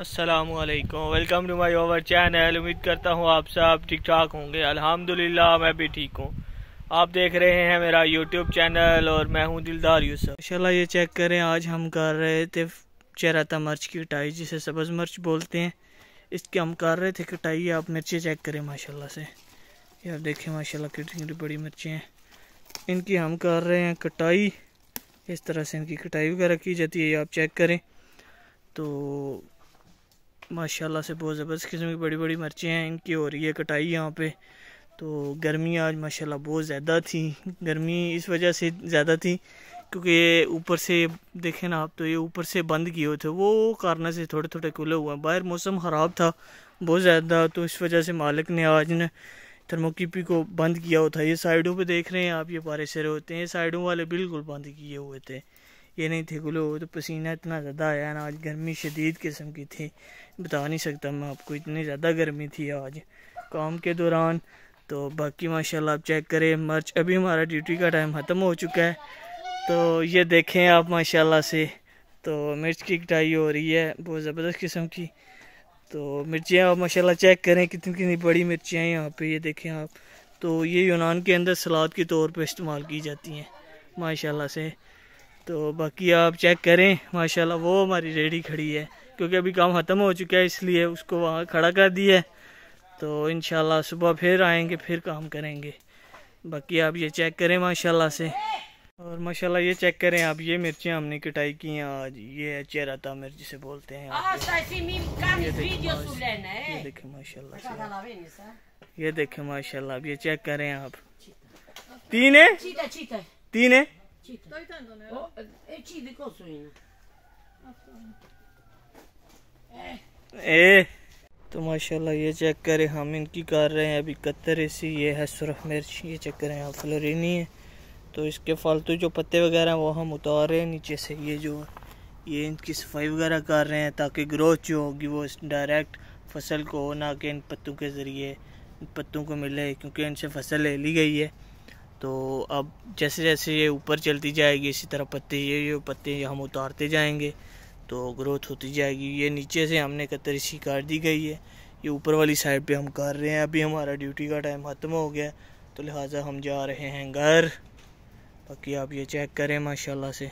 असलकम welcome to my over channel उम्मीद करता हूँ आप सब ठीक ठाक होंगे अल्हम्दुलिल्लाह मैं भी ठीक हूँ आप देख रहे हैं मेरा यूट्यूब चैनल और मैं हूँ दिलदार यूसुफ माशाल्लाह ये चेक करें आज हम कर रहे थे चेराता मर्च की कटाई जिसे सब्ज़ मर्च बोलते हैं इसके हम कर रहे थे कटाई आप मिर्चें चेक करें माशाला से ये आप देखें माशा कितनी कितनी बड़ी मिर्चें हैं इनकी हम कर रहे हैं कटाई इस तरह से इनकी कटाई वगैरह की जाती है ये आप चेक करें तो माशाल्लाह से बहुत ज़बरदस्त किस्म की बड़ी बड़ी मिर्चें हैं इनकी हो रही है कटाई यहाँ पे तो गर्मी आज माशाल्लाह बहुत ज़्यादा थी गर्मी इस वजह से ज़्यादा थी क्योंकि ये ऊपर से देखें ना आप तो ये ऊपर से बंद किए हुए थे वो कारण से थोड़े थोड़े खुले हुए हैं बाहर मौसम ख़राब था बहुत ज़्यादा तो इस वजह से मालिक ने आज ने थर्मोकीपी को बंद किया हुआ था ये साइडों पे देख रहे हैं आप ये रहे होते हैं साइडों वाले बिल्कुल बंद किए हुए थे ये नहीं थे ग्लो तो पसीना इतना ज़्यादा आया ना आज गर्मी शदीद किस्म की थी बता नहीं सकता मैं आपको इतनी ज़्यादा गर्मी थी आज काम के दौरान तो बाकी माशाल्लाह आप चेक करें मर्च अभी हमारा ड्यूटी का टाइम ख़त्म हो चुका है तो ये देखें आप माशाल्लाह से तो मिर्च की कटाई हो रही है बहुत ज़बरदस्त किस्म की तो मिर्चियाँ आप माशाल्लाह चेक करें कितनी कितनी बड़ी मिर्चियाँ यहाँ पर ये देखें आप तो ये यूनान के अंदर सलाद के तौर पर इस्तेमाल की जाती हैं माशाल्लाह से तो बाकी आप चेक करें माशाल्लाह वो हमारी रेडी खड़ी है क्योंकि अभी काम ख़त्म हो चुका है इसलिए उसको वहाँ खड़ा कर दिया है तो इन सुबह फिर आएंगे फिर काम करेंगे बाकी आप ये चेक करें माशाल्लाह से और माशाल्लाह ये चेक करें आप ये मिर्चें हमने कटाई की हैं आज ये है चेराता मिर्च से बोलते हैं ये देखें माशाल्लाह ये देखें माशाल्लाह आप ये चेक करें आप तीन है तीन है e, ए eh. eh. तो माशाल्लाह ये चेक करें हम इनकी कर रहे हैं अभी कत्तर ऐसी ये है सुरख मिर्च ये चेक करें यहाँ फ्लोरिनी है तो इसके फालतू जो पत्ते वगैरह वो हम उतार रहे हैं नीचे से ये जो ये इनकी सफाई वगैरह कर रहे हैं ताकि ग्रोथ जो होगी वो डायरेक्ट फसल को ना कि इन पत्तों के ज़रिए पत्तों को मिले क्योंकि इनसे फसल ले ली गई है तो अब जैसे जैसे ये ऊपर चलती जाएगी इसी तरह पत्ते ये ये पत्ते ये हम उतारते जाएंगे तो ग्रोथ होती जाएगी ये नीचे से हमने कतर इसी काट दी गई है ये ऊपर वाली साइड पे हम कर रहे हैं अभी हमारा ड्यूटी का टाइम ख़त्म हो गया तो लिहाजा हम जा रहे हैं घर बाकी आप ये चेक करें माशाला से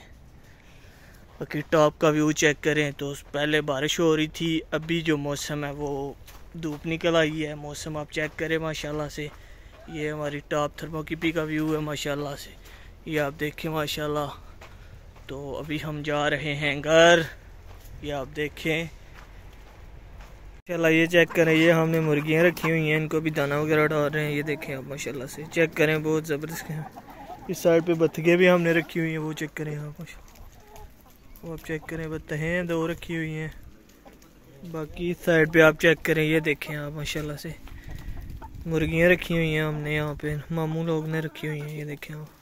बाकी टॉप का व्यू चेक करें तो पहले बारिश हो रही थी अभी जो मौसम है वो धूप निकल आई है मौसम आप चेक करें माशाला से ये हमारी टॉप थर्मोकीपी का व्यू है माशाल्लाह से ये आप देखें माशाल्लाह तो अभी हम जा रहे हैं घर ये आप देखें माशाल्लाह ये चेक करें ये हमने मुर्गियाँ रखी हुई हैं इनको भी दाना वगैरह डाल रहे हैं ये देखें आप माशाल्लाह से चेक करें बहुत ज़बरदस्त हैं इस साइड पे बतखें भी हमने रखी हुई हैं वो चेक करें आप माशा वो आप चेक करें बतहें दो रखी हुई हैं बाकी इस साइड पे आप चेक करें ये देखें आप माशाल्लाह से मुर्गियाँ रखी हुई हैं हमने यहाँ पे मामू लोग ने रखी हुई हैं ये देखें आप